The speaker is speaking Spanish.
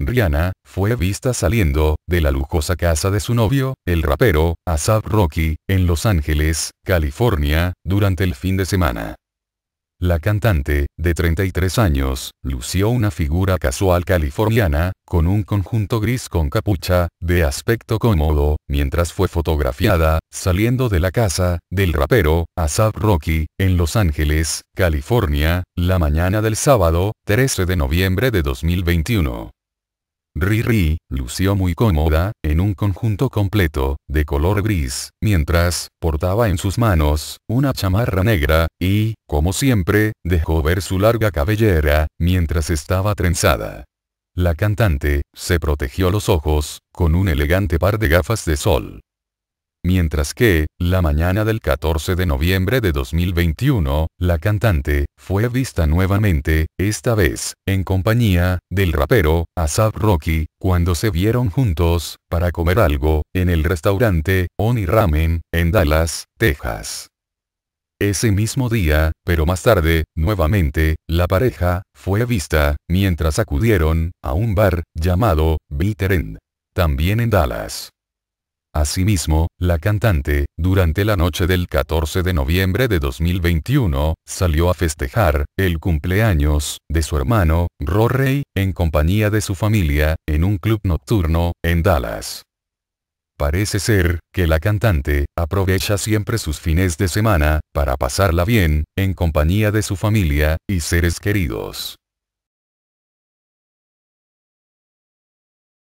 Rihanna, fue vista saliendo, de la lujosa casa de su novio, el rapero, Asap Rocky, en Los Ángeles, California, durante el fin de semana. La cantante, de 33 años, lució una figura casual californiana, con un conjunto gris con capucha, de aspecto cómodo, mientras fue fotografiada, saliendo de la casa, del rapero, Asap Rocky, en Los Ángeles, California, la mañana del sábado, 13 de noviembre de 2021. Riri, lució muy cómoda, en un conjunto completo, de color gris, mientras, portaba en sus manos, una chamarra negra, y, como siempre, dejó ver su larga cabellera, mientras estaba trenzada. La cantante, se protegió los ojos, con un elegante par de gafas de sol mientras que, la mañana del 14 de noviembre de 2021, la cantante, fue vista nuevamente, esta vez, en compañía, del rapero, Asap Rocky, cuando se vieron juntos, para comer algo, en el restaurante, Oni Ramen, en Dallas, Texas. Ese mismo día, pero más tarde, nuevamente, la pareja, fue vista, mientras acudieron, a un bar, llamado, Bitter End. También en Dallas. Asimismo, la cantante, durante la noche del 14 de noviembre de 2021, salió a festejar el cumpleaños de su hermano, Rory en compañía de su familia, en un club nocturno, en Dallas. Parece ser que la cantante aprovecha siempre sus fines de semana para pasarla bien, en compañía de su familia y seres queridos.